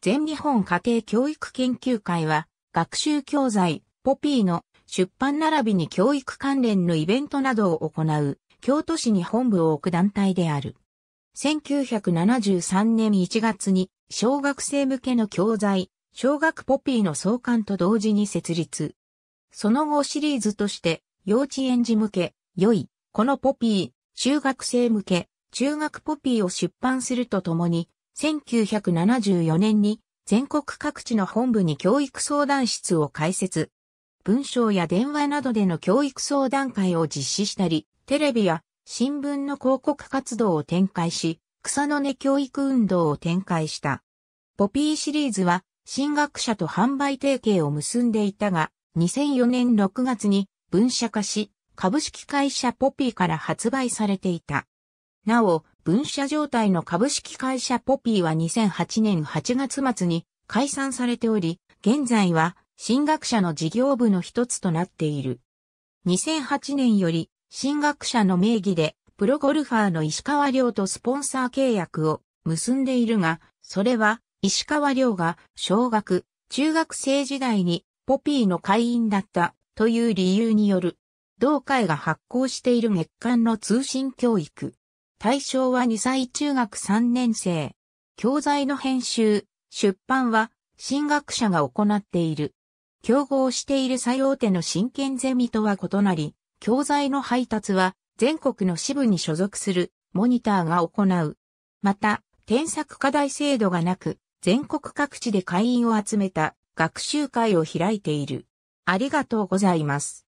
全日本家庭教育研究会は、学習教材、ポピーの出版並びに教育関連のイベントなどを行う、京都市に本部を置く団体である。1973年1月に、小学生向けの教材、小学ポピーの創刊と同時に設立。その後シリーズとして、幼稚園児向け、良い、このポピー、中学生向け、中学ポピーを出版するとともに、1974年に全国各地の本部に教育相談室を開設。文章や電話などでの教育相談会を実施したり、テレビや新聞の広告活動を展開し、草の根教育運動を展開した。ポピーシリーズは、進学者と販売提携を結んでいたが、2004年6月に分社化し、株式会社ポピーから発売されていた。なお、分社状態の株式会社ポピーは2008年8月末に解散されており、現在は新学者の事業部の一つとなっている。2008年より新学者の名義でプロゴルファーの石川亮とスポンサー契約を結んでいるが、それは石川亮が小学、中学生時代にポピーの会員だったという理由による、同会が発行している月間の通信教育。対象は2歳中学3年生。教材の編集、出版は、進学者が行っている。競合している最大手の真剣ゼミとは異なり、教材の配達は全国の支部に所属するモニターが行う。また、添削課題制度がなく、全国各地で会員を集めた学習会を開いている。ありがとうございます。